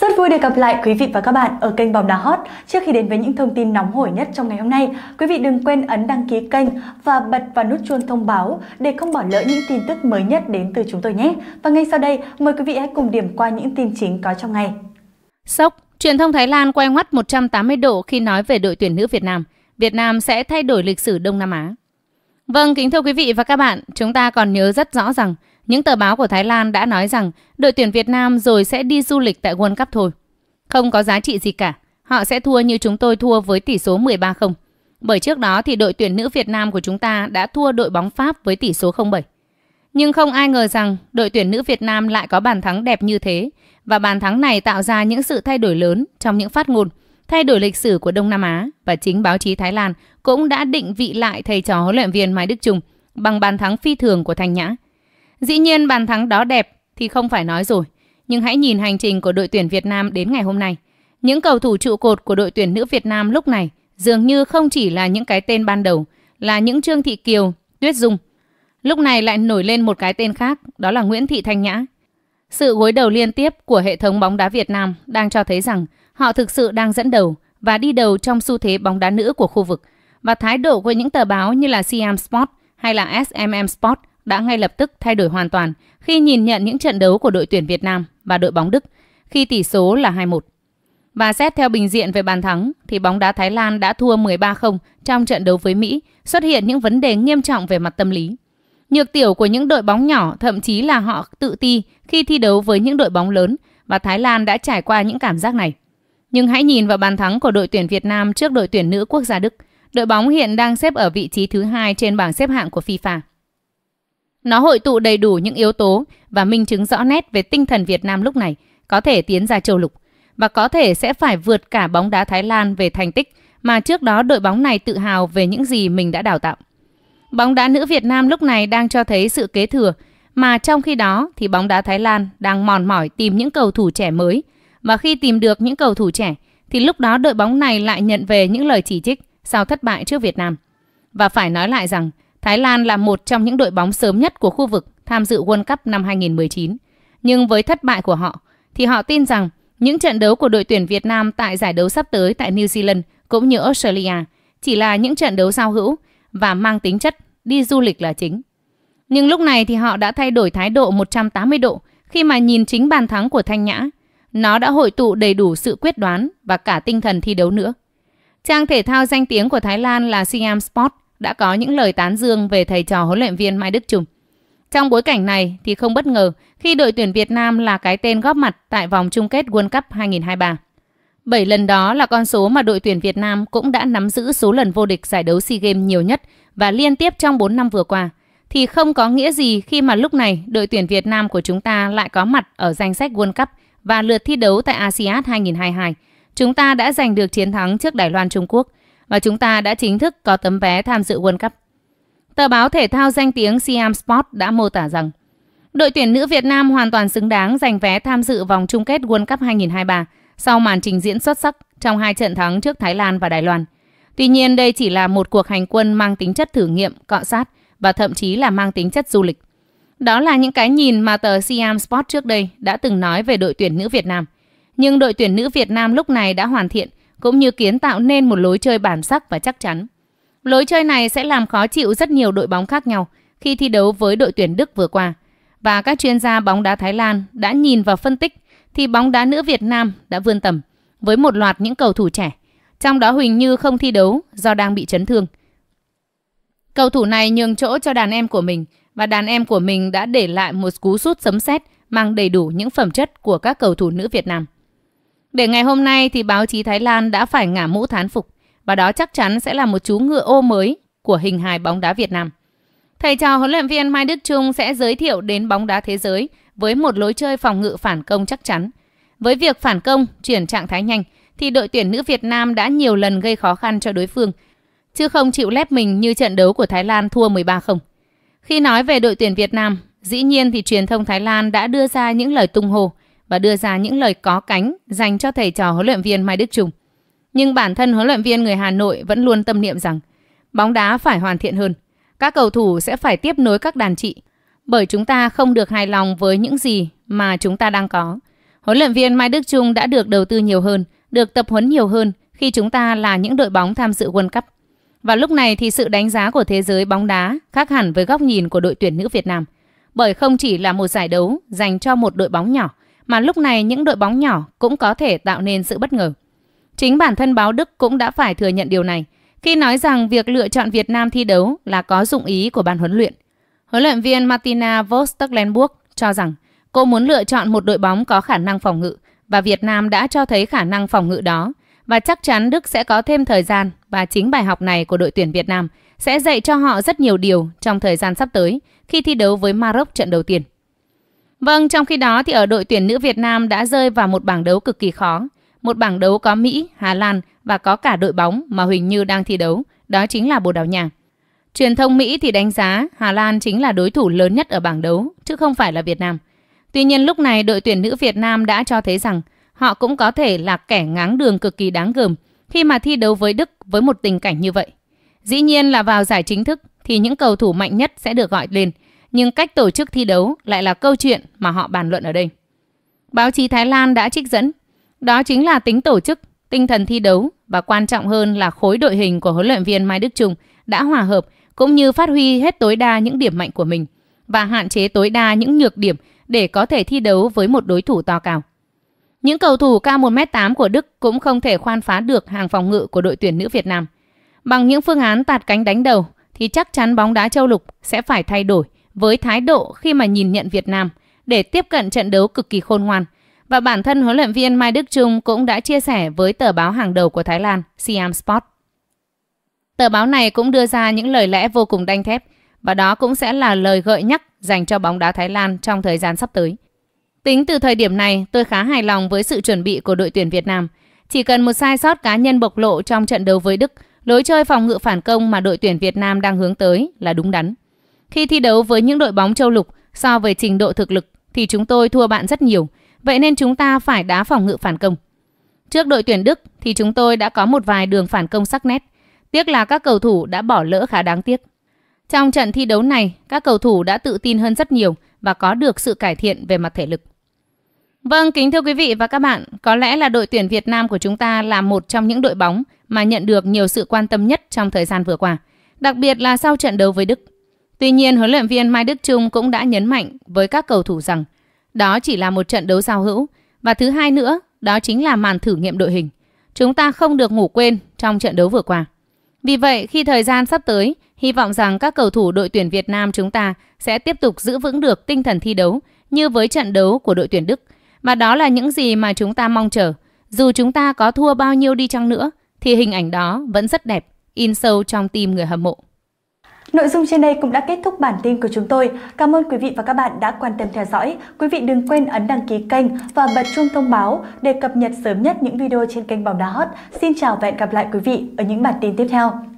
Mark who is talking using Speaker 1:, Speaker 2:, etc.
Speaker 1: Rất vui được gặp lại quý vị và các bạn ở kênh Bóng Đá Hot. Trước khi đến với những thông tin nóng hổi nhất trong ngày hôm nay, quý vị đừng quên ấn đăng ký kênh và bật vào nút chuông thông báo để không bỏ lỡ những tin tức mới nhất đến từ chúng tôi nhé. Và ngay sau đây, mời quý vị hãy cùng điểm qua những tin chính có trong ngày. Sốc, truyền thông Thái Lan quay ngoắt 180 độ khi nói về đội tuyển nữ Việt Nam. Việt Nam sẽ thay đổi lịch sử Đông Nam Á. Vâng, kính thưa quý vị và các bạn, chúng ta còn nhớ rất rõ rằng những tờ báo của Thái Lan đã nói rằng đội tuyển Việt Nam rồi sẽ đi du lịch tại World Cup thôi. Không có giá trị gì cả. Họ sẽ thua như chúng tôi thua với tỷ số 13-0. Bởi trước đó thì đội tuyển nữ Việt Nam của chúng ta đã thua đội bóng Pháp với tỷ số 0-7. Nhưng không ai ngờ rằng đội tuyển nữ Việt Nam lại có bàn thắng đẹp như thế và bàn thắng này tạo ra những sự thay đổi lớn trong những phát ngôn, thay đổi lịch sử của Đông Nam Á và chính báo chí Thái Lan cũng đã định vị lại thầy trò huấn luyện viên Mai Đức Trung bằng bàn thắng phi thường của Thanh Nhã. Dĩ nhiên bàn thắng đó đẹp thì không phải nói rồi, nhưng hãy nhìn hành trình của đội tuyển Việt Nam đến ngày hôm nay. Những cầu thủ trụ cột của đội tuyển nữ Việt Nam lúc này dường như không chỉ là những cái tên ban đầu, là những Trương Thị Kiều, Tuyết Dung. Lúc này lại nổi lên một cái tên khác, đó là Nguyễn Thị Thanh Nhã. Sự gối đầu liên tiếp của hệ thống bóng đá Việt Nam đang cho thấy rằng họ thực sự đang dẫn đầu và đi đầu trong xu thế bóng đá nữ của khu vực. Và thái độ của những tờ báo như là CM Sport hay là SMM Sport đã ngay lập tức thay đổi hoàn toàn khi nhìn nhận những trận đấu của đội tuyển Việt Nam và đội bóng Đức khi tỷ số là 2-1. Và xét theo bình diện về bàn thắng thì bóng đá Thái Lan đã thua 13-0 trong trận đấu với Mỹ, xuất hiện những vấn đề nghiêm trọng về mặt tâm lý. Nhược tiểu của những đội bóng nhỏ thậm chí là họ tự ti khi thi đấu với những đội bóng lớn và Thái Lan đã trải qua những cảm giác này. Nhưng hãy nhìn vào bàn thắng của đội tuyển Việt Nam trước đội tuyển nữ quốc gia Đức. Đội bóng hiện đang xếp ở vị trí thứ hai trên bảng xếp hạng của FIFA. Nó hội tụ đầy đủ những yếu tố và minh chứng rõ nét về tinh thần Việt Nam lúc này có thể tiến ra châu lục và có thể sẽ phải vượt cả bóng đá Thái Lan về thành tích mà trước đó đội bóng này tự hào về những gì mình đã đào tạo. Bóng đá nữ Việt Nam lúc này đang cho thấy sự kế thừa, mà trong khi đó thì bóng đá Thái Lan đang mòn mỏi tìm những cầu thủ trẻ mới. Và khi tìm được những cầu thủ trẻ, thì lúc đó đội bóng này lại nhận về những lời chỉ trích sau thất bại trước Việt Nam. Và phải nói lại rằng, Thái Lan là một trong những đội bóng sớm nhất của khu vực tham dự World Cup năm 2019. Nhưng với thất bại của họ, thì họ tin rằng những trận đấu của đội tuyển Việt Nam tại giải đấu sắp tới tại New Zealand cũng như Australia chỉ là những trận đấu giao hữu và mang tính chất đi du lịch là chính. Nhưng lúc này thì họ đã thay đổi thái độ 180 độ khi mà nhìn chính bàn thắng của Thanh Nhã. Nó đã hội tụ đầy đủ sự quyết đoán và cả tinh thần thi đấu nữa. Trang thể thao danh tiếng của Thái Lan là Siam Sport – đã có những lời tán dương về thầy trò huấn luyện viên Mai Đức Trùng. Trong bối cảnh này thì không bất ngờ khi đội tuyển Việt Nam là cái tên góp mặt tại vòng chung kết World Cup 2023. Bảy lần đó là con số mà đội tuyển Việt Nam cũng đã nắm giữ số lần vô địch giải đấu SEA Games nhiều nhất và liên tiếp trong 4 năm vừa qua. Thì không có nghĩa gì khi mà lúc này đội tuyển Việt Nam của chúng ta lại có mặt ở danh sách World Cup và lượt thi đấu tại ASEAN 2022. Chúng ta đã giành được chiến thắng trước Đài Loan Trung Quốc – và chúng ta đã chính thức có tấm vé tham dự World Cup. Tờ báo thể thao danh tiếng Siam Sport đã mô tả rằng đội tuyển nữ Việt Nam hoàn toàn xứng đáng giành vé tham dự vòng chung kết World Cup 2023 sau màn trình diễn xuất sắc trong hai trận thắng trước Thái Lan và Đài Loan. Tuy nhiên, đây chỉ là một cuộc hành quân mang tính chất thử nghiệm, cọ sát và thậm chí là mang tính chất du lịch. Đó là những cái nhìn mà tờ Siam Sport trước đây đã từng nói về đội tuyển nữ Việt Nam. Nhưng đội tuyển nữ Việt Nam lúc này đã hoàn thiện cũng như kiến tạo nên một lối chơi bản sắc và chắc chắn. Lối chơi này sẽ làm khó chịu rất nhiều đội bóng khác nhau khi thi đấu với đội tuyển Đức vừa qua. Và các chuyên gia bóng đá Thái Lan đã nhìn và phân tích thì bóng đá nữ Việt Nam đã vươn tầm với một loạt những cầu thủ trẻ, trong đó Huỳnh Như không thi đấu do đang bị chấn thương. Cầu thủ này nhường chỗ cho đàn em của mình và đàn em của mình đã để lại một cú sút sấm sét mang đầy đủ những phẩm chất của các cầu thủ nữ Việt Nam. Để ngày hôm nay thì báo chí Thái Lan đã phải ngả mũ thán phục và đó chắc chắn sẽ là một chú ngựa ô mới của hình hài bóng đá Việt Nam. Thầy trò huấn luyện viên Mai Đức Trung sẽ giới thiệu đến bóng đá thế giới với một lối chơi phòng ngự phản công chắc chắn. Với việc phản công, chuyển trạng thái nhanh thì đội tuyển nữ Việt Nam đã nhiều lần gây khó khăn cho đối phương, chứ không chịu lép mình như trận đấu của Thái Lan thua 13-0. Khi nói về đội tuyển Việt Nam, dĩ nhiên thì truyền thông Thái Lan đã đưa ra những lời tung hô và đưa ra những lời có cánh dành cho thầy trò huấn luyện viên Mai Đức Trung. Nhưng bản thân huấn luyện viên người Hà Nội vẫn luôn tâm niệm rằng bóng đá phải hoàn thiện hơn. Các cầu thủ sẽ phải tiếp nối các đàn trị bởi chúng ta không được hài lòng với những gì mà chúng ta đang có. Huấn luyện viên Mai Đức Trung đã được đầu tư nhiều hơn, được tập huấn nhiều hơn khi chúng ta là những đội bóng tham dự World Cup. Và lúc này thì sự đánh giá của thế giới bóng đá khác hẳn với góc nhìn của đội tuyển nữ Việt Nam. Bởi không chỉ là một giải đấu dành cho một đội bóng nhỏ, mà lúc này những đội bóng nhỏ cũng có thể tạo nên sự bất ngờ. Chính bản thân báo Đức cũng đã phải thừa nhận điều này khi nói rằng việc lựa chọn Việt Nam thi đấu là có dụng ý của ban huấn luyện. Huấn luyện viên Martina Vostoklenburg cho rằng cô muốn lựa chọn một đội bóng có khả năng phòng ngự và Việt Nam đã cho thấy khả năng phòng ngự đó và chắc chắn Đức sẽ có thêm thời gian và chính bài học này của đội tuyển Việt Nam sẽ dạy cho họ rất nhiều điều trong thời gian sắp tới khi thi đấu với Maroc trận đầu tiên. Vâng, trong khi đó thì ở đội tuyển nữ Việt Nam đã rơi vào một bảng đấu cực kỳ khó. Một bảng đấu có Mỹ, Hà Lan và có cả đội bóng mà Huỳnh Như đang thi đấu, đó chính là Bồ Đào Nha. Truyền thông Mỹ thì đánh giá Hà Lan chính là đối thủ lớn nhất ở bảng đấu, chứ không phải là Việt Nam. Tuy nhiên lúc này đội tuyển nữ Việt Nam đã cho thấy rằng họ cũng có thể là kẻ ngáng đường cực kỳ đáng gờm khi mà thi đấu với Đức với một tình cảnh như vậy. Dĩ nhiên là vào giải chính thức thì những cầu thủ mạnh nhất sẽ được gọi lên – nhưng cách tổ chức thi đấu lại là câu chuyện mà họ bàn luận ở đây. Báo chí Thái Lan đã trích dẫn, đó chính là tính tổ chức, tinh thần thi đấu và quan trọng hơn là khối đội hình của huấn luyện viên Mai Đức Trung đã hòa hợp cũng như phát huy hết tối đa những điểm mạnh của mình và hạn chế tối đa những nhược điểm để có thể thi đấu với một đối thủ to cao. Những cầu thủ cao 1m8 của Đức cũng không thể khoan phá được hàng phòng ngự của đội tuyển nữ Việt Nam. Bằng những phương án tạt cánh đánh đầu thì chắc chắn bóng đá châu lục sẽ phải thay đổi với thái độ khi mà nhìn nhận Việt Nam để tiếp cận trận đấu cực kỳ khôn ngoan. Và bản thân huấn luyện viên Mai Đức Trung cũng đã chia sẻ với tờ báo hàng đầu của Thái Lan, Siam Sport. Tờ báo này cũng đưa ra những lời lẽ vô cùng đanh thép và đó cũng sẽ là lời gợi nhắc dành cho bóng đá Thái Lan trong thời gian sắp tới. Tính từ thời điểm này, tôi khá hài lòng với sự chuẩn bị của đội tuyển Việt Nam. Chỉ cần một sai sót cá nhân bộc lộ trong trận đấu với Đức, lối chơi phòng ngự phản công mà đội tuyển Việt Nam đang hướng tới là đúng đắn. Khi thi đấu với những đội bóng châu lục, so về trình độ thực lực thì chúng tôi thua bạn rất nhiều, vậy nên chúng ta phải đá phòng ngự phản công. Trước đội tuyển Đức thì chúng tôi đã có một vài đường phản công sắc nét, tiếc là các cầu thủ đã bỏ lỡ khá đáng tiếc. Trong trận thi đấu này, các cầu thủ đã tự tin hơn rất nhiều và có được sự cải thiện về mặt thể lực. Vâng, kính thưa quý vị và các bạn, có lẽ là đội tuyển Việt Nam của chúng ta là một trong những đội bóng mà nhận được nhiều sự quan tâm nhất trong thời gian vừa qua, đặc biệt là sau trận đấu với Đức. Tuy nhiên, huấn luyện viên Mai Đức Trung cũng đã nhấn mạnh với các cầu thủ rằng đó chỉ là một trận đấu giao hữu và thứ hai nữa, đó chính là màn thử nghiệm đội hình. Chúng ta không được ngủ quên trong trận đấu vừa qua. Vì vậy, khi thời gian sắp tới, hy vọng rằng các cầu thủ đội tuyển Việt Nam chúng ta sẽ tiếp tục giữ vững được tinh thần thi đấu như với trận đấu của đội tuyển Đức. Mà đó là những gì mà chúng ta mong chờ. Dù chúng ta có thua bao nhiêu đi chăng nữa, thì hình ảnh đó vẫn rất đẹp, in sâu trong tim người hâm mộ. Nội dung trên đây cũng đã kết thúc bản tin của chúng tôi. Cảm ơn quý vị và các bạn đã quan tâm theo dõi. Quý vị đừng quên ấn đăng ký kênh và bật chuông thông báo để cập nhật sớm nhất những video trên kênh Bóng Đá Hot. Xin chào và hẹn gặp lại quý vị ở những bản tin tiếp theo.